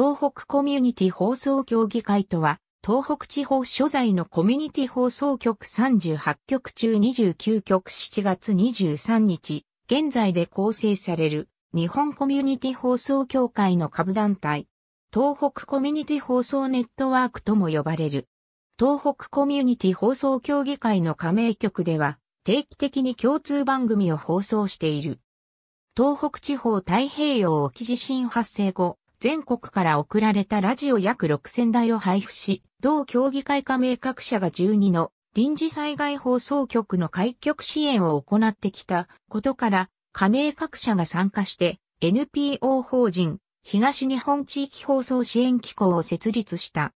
東北コミュニティ放送協議会とは、東北地方所在のコミュニティ放送局38局中29局7月23日、現在で構成される日本コミュニティ放送協会の下部団体、東北コミュニティ放送ネットワークとも呼ばれる。東北コミュニティ放送協議会の加盟局では、定期的に共通番組を放送している。東北地方太平洋沖地震発生後、全国から送られたラジオ約6000台を配布し、同協議会加盟各社が12の臨時災害放送局の開局支援を行ってきたことから、加盟各社が参加して NPO 法人東日本地域放送支援機構を設立した。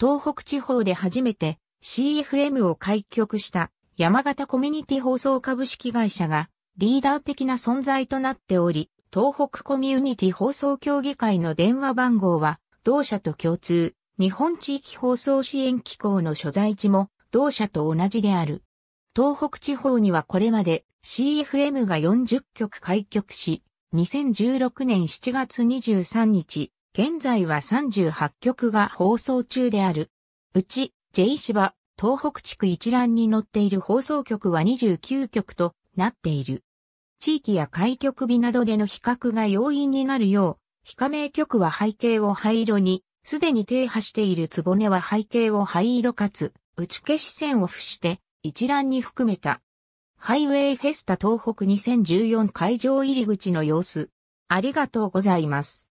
東北地方で初めて CFM を開局した山形コミュニティ放送株式会社がリーダー的な存在となっており、東北コミュニティ放送協議会の電話番号は、同社と共通、日本地域放送支援機構の所在地も、同社と同じである。東北地方にはこれまで CFM が40局開局し、2016年7月23日、現在は38局が放送中である。うち、J 芝、東北地区一覧に載っている放送局は29局となっている。地域や開局日などでの比較が容易になるよう、非加盟局は背景を灰色に、すでに停波しているつぼねは背景を灰色かつ、打ち消し線を付して、一覧に含めた。ハイウェイフェスタ東北2014会場入り口の様子。ありがとうございます。